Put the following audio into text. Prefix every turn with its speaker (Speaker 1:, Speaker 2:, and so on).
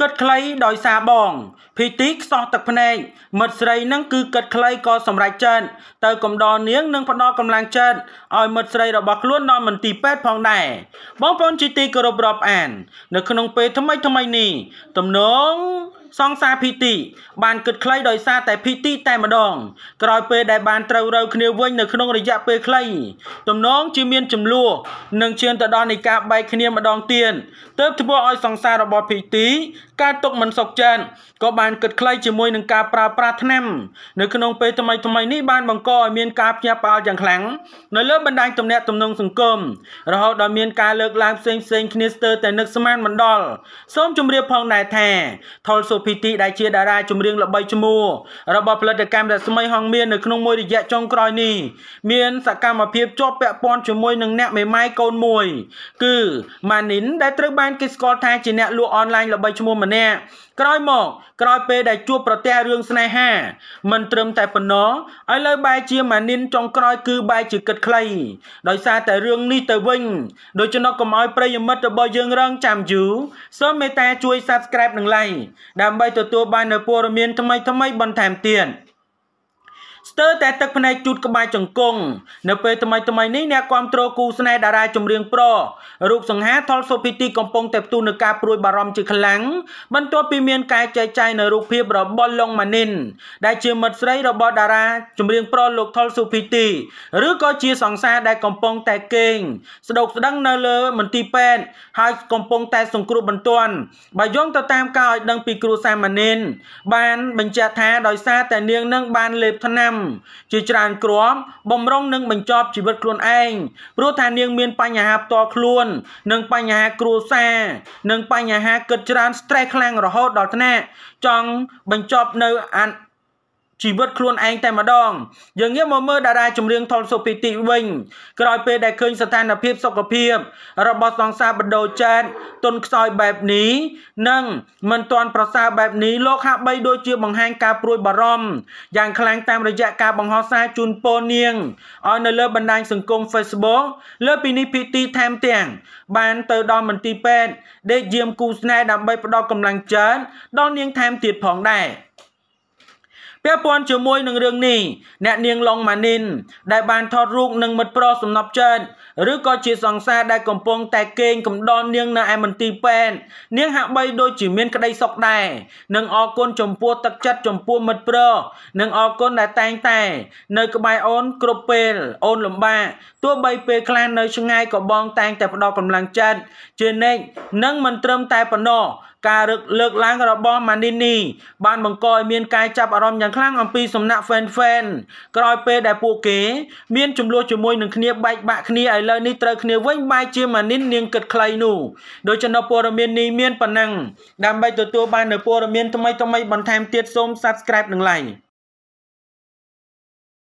Speaker 1: គិតខ្លីដោយសារបង ភីទីខ្សោះទឹកភ្នែកមិត្តស្រីនឹងគឺគិតខ្លីក៏សម្រេចចិត្តទៅកំដរនាងនឹងផ្ដល់កម្លាំងចិត្តឲ្យមិត្តស្រីរបស់ខ្លួនដល់មន្ទីរពេទ្យផងដែរបងប្អូនជាទីគោរពរាប់អាន នៅក្នុងពេលថ្មីថ្មីនេះទំនងសង្សារភីទីបានគិតខ្លីដោយសារតែភីទីតែម្ដង ក្រោយពេលដែលបានត្រូវរើគ្នាវិញ នៅក្នុងរយៈពេលខ្លីទំនងជាមានចំនួននឹងជឿនទៅដល់នៃការបែកគ្នាម្ដងទៀតទើបធ្វើឲ្យសង្សាររបស់ភីទីការຕົកមិនសុខចិត្តក៏បានគិតខ្លីជាមួយនឹងការប្រើប្រាស់ថ្នាំនៅក្នុងពេលថ្មីថ្មីនេះបានបង្កឲ្យមានការភ្ញាក់ផ្អើលយ៉ាងខ្លាំងនៅលើបណ្ដាញទំនាក់ទំនងសង្គមរហូតដល់មានការលើកឡើងផ្សេងផ្សេងគ្នាស្ទើរតែនឹកស្មានមិនដល់សូមជម្រាបផងដែរថាថុលសូភីទីដែលជាតារាចម្រៀងល្បីឈ្មោះរបស់ផលិតកម្មរស្មីហងមាននៅក្នុងមួយរយៈចុងក្រោយនេះមានសកម្មភាពជាប់ពាក់ព័ន្ធជាមួយនឹងអ្នកមេម៉ាយកូនមួយគឺម៉ានីនដែលត្រូវបានគេស្គាល់ថាជាអ្នកលក់អនឡាញល្បីឈ្មោះម្នាក់ក្រោយមកក្រោយពេលដែលជួបប្រទះរឿងស្នេហាមិនត្រឹមតែប៉ុណ្ណោះឥឡូវបែរជាម៉ានីនចុងក្រោយគឺបែរជាគិតខ្លីដោយសារតែរឿងនេះទៅវិញ ដូច្នោះកុំឲ្យប្រិយមិត្តរបស់យើងរងចាំយូរសូមមេត្តាជួយ Subscribe និង Like ដើម្បីទទួលបាននូវព័ត៌មានថ្មីៗបន្ថែមទៀត។ស្ទើរតែទឹកភ្នែកជូតក្បាយចង្គង់នៅពេលថ្មីថ្មីនេះអ្នកគ្រប់គ្រងគូស្នេហ៍តារាចម្រៀងប្រុសរូបសង្ហាថលសុភីទីកំពុងតែផ្ទុះនឹងការព្រួយបារម្ភជាខ្លាំងបន្ទាប់ពីមានការចែកចាយនៅរូបភាពរបស់លងម៉ានីនដែលជាមិត្តស្រីរបស់តារាចម្រៀងប្រុសលោកថលសុភីទី ឬក៏ជាសង្សារដែលកំពុងតែគេង ស្ដុកស្ដឹងនៅលើមន្ទីរពេទ្យហើយកំពុងតែសង្គ្រោះបន្ទាន់បើយោងទៅតាមការឲ្យដឹងពីគ្រូសាម៉ានីនបានបញ្ជាក់ថាដោយសារតែនាងនឹងបានលេបថ្នាំកម្មជាច្រើនគ្រាប់បំរុងនឹងបញ្ចប់ជីវិតខ្លួនឯងព្រោះថានាងមាន បញ្ហាផ្ទាល់ខ្លួននិងបញ្ហាគ្រួសារនិងបញ្ហាគិតច្រើន stress ខ្លាំងរហូតដល់ថ្នាក់ចង់បញ្ចប់នៅអានជីវិតខ្លួនឯងតែម្ដងយើងងាកមកមើលតារាចម្រៀងថុលសុភីទីវិញ ក្រោយពេលដែលឃើញស្ថានភាពសុខភាព របស់សង្សារបដូចែតទុនខ្សោយបែបនេះនិងមិនទាន់ប្រសើរបែបនេះលោកហាក់បីដូចជា បង្ហាញការព្រួយបារម្ភយ៉ាងខ្លាំងតាមរយៈការបង្ហោះសារជូនពលនាងឲ្យនៅលើបណ្ដាញសង្គម Facebook លើពីនេះភីទីថែមទាំង បានទៅដល់មន្ទីរពេទ្យដេកយាមគូស្នេហ៍ដើម្បីផ្ដល់កម្លាំងចិត្តដល់នាងថែមទៀតផងដែរ។ពាក់ព័ន្ធជាមួយនឹងរឿងនេះអ្នកនាងឡុងម៉ានីនដែលបានថតរូបនឹងមិត្តប្រុសសំណប់ចិត្តឬក៏ជាសង្សារដែលកំពុងតែគេងកំដរនាងនៅឯមន្ទីរពេទ្យនាងហាក់បីដូចជាមានក្តីសុខដែរនិងអរគុណចំពោះទឹកចិត្តចំពោះមិត្តប្រុសនិងអរគុណដែលតែងតែ នៅក្បែរអូនគ្រប់ពេលអូនលំបាកទោះបីពេលខ្លះនៅ ឆ្ងាយក៏បងតែងតែផ្ដល់កម្លាំងចិត្តជានិច្ចនិងមិនត្រឹមតែប៉ុណ្ណោះការរឹកលើកឡើងរបស់ម៉ានីនីបានបង្កឲ្យមានការចាប់អារម្មណ៍យ៉ាងខ្លាំងអំពីសំណាក់ fan fan ក្រោយពេលដែលពួកគេមានចំនួនជាមួយនឹងគ្នាបែកបាក់គ្នាឥឡូវនេះត្រូវគ្នាវិញបែកជាម៉ានីននាងគិតខ្លីនោះដូច្នេះព័ត៌មាននេះមានប៉ុណ្ណឹងដើម្បីទទួលបាននូវព័ត៌មានថ្មីៗបន្ថែមទៀតសូម Subscribe និង Like